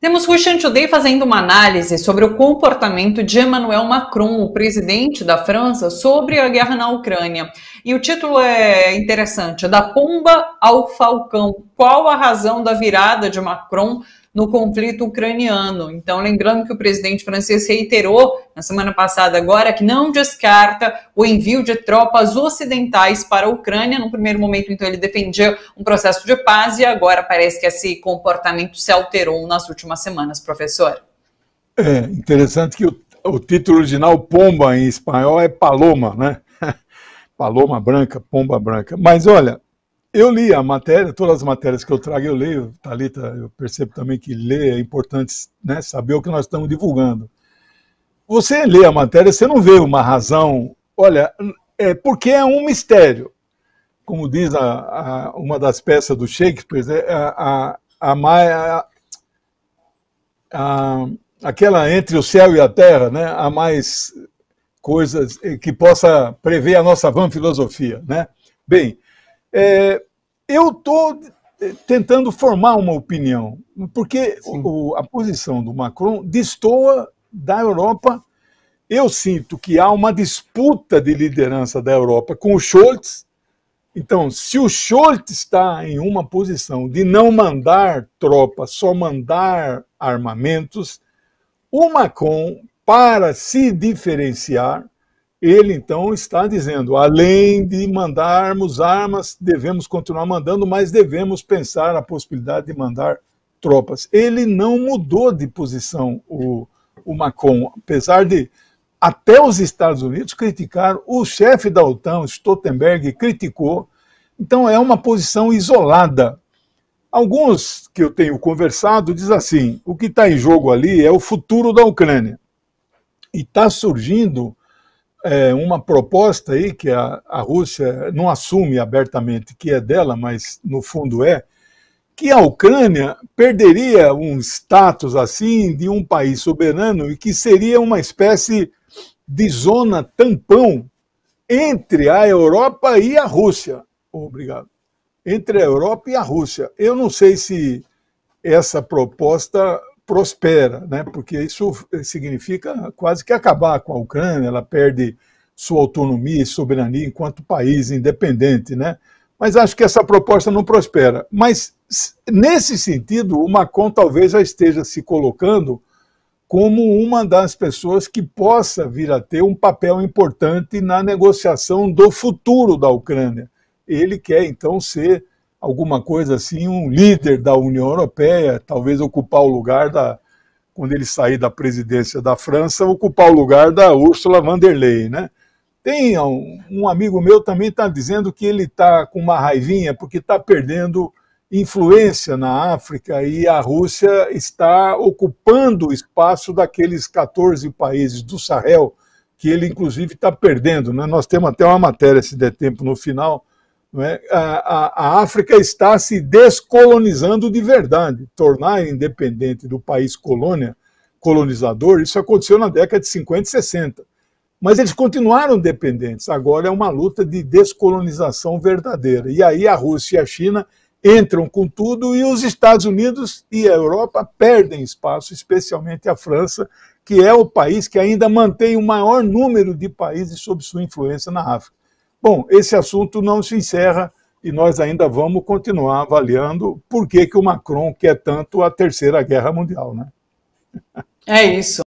Temos Russian Today fazendo uma análise sobre o comportamento de Emmanuel Macron, o presidente da França, sobre a guerra na Ucrânia. E o título é interessante: Da Pomba ao Falcão. Qual a razão da virada de Macron no conflito ucraniano. Então, lembrando que o presidente francês reiterou na semana passada agora que não descarta o envio de tropas ocidentais para a Ucrânia. No primeiro momento, então, ele defendia um processo de paz e agora parece que esse comportamento se alterou nas últimas semanas, professor. É interessante que o, o título original pomba em espanhol é paloma, né? paloma branca, pomba branca. Mas olha, eu li a matéria, todas as matérias que eu trago eu leio, Thalita, eu percebo também que ler é importante, né, saber o que nós estamos divulgando. Você lê a matéria, você não vê uma razão, olha, é porque é um mistério. Como diz a, a, uma das peças do Shakespeare, é a, a, a, a, aquela entre o céu e a terra, né, a mais coisas que possa prever a nossa vã filosofia, né? Bem, é, eu estou é, tentando formar uma opinião, porque o, a posição do Macron destoa da Europa. Eu sinto que há uma disputa de liderança da Europa com o Scholz. Então, se o Scholz está em uma posição de não mandar tropas, só mandar armamentos, o Macron, para se diferenciar, ele então está dizendo: além de mandarmos armas, devemos continuar mandando, mas devemos pensar a possibilidade de mandar tropas. Ele não mudou de posição, o, o Macron, apesar de até os Estados Unidos criticaram, o chefe da OTAN, Stoltenberg, criticou. Então é uma posição isolada. Alguns que eu tenho conversado dizem assim: o que está em jogo ali é o futuro da Ucrânia. E está surgindo é, uma proposta aí que a, a Rússia não assume abertamente que é dela, mas no fundo é, que a Ucrânia perderia um status assim de um país soberano e que seria uma espécie de zona tampão entre a Europa e a Rússia. Obrigado. Entre a Europa e a Rússia. Eu não sei se essa proposta prospera, né? porque isso significa quase que acabar com a Ucrânia, ela perde sua autonomia e soberania enquanto país independente. Né? Mas acho que essa proposta não prospera. Mas, nesse sentido, o Macron talvez já esteja se colocando como uma das pessoas que possa vir a ter um papel importante na negociação do futuro da Ucrânia. Ele quer, então, ser alguma coisa assim, um líder da União Europeia, talvez ocupar o lugar da, quando ele sair da presidência da França, ocupar o lugar da Ursula von der Leyen, né? Tem um, um amigo meu também está dizendo que ele está com uma raivinha porque está perdendo influência na África e a Rússia está ocupando o espaço daqueles 14 países do Sahel que ele inclusive está perdendo. Né? Nós temos até uma matéria, se der tempo, no final, é? A, a, a, África está se descolonizando de verdade. Tornar independente do país colônia, colonizador, isso aconteceu na década de 50 e 60. Mas eles continuaram dependentes. Agora é uma luta de descolonização verdadeira. E aí a Rússia e a China entram com tudo e os Estados Unidos e a Europa perdem espaço, especialmente a França, que é o país que ainda mantém o maior número de países sob sua influência na África. Bom, esse assunto não se encerra e nós ainda vamos continuar avaliando por que, que o Macron quer tanto a Terceira Guerra Mundial, né? É isso.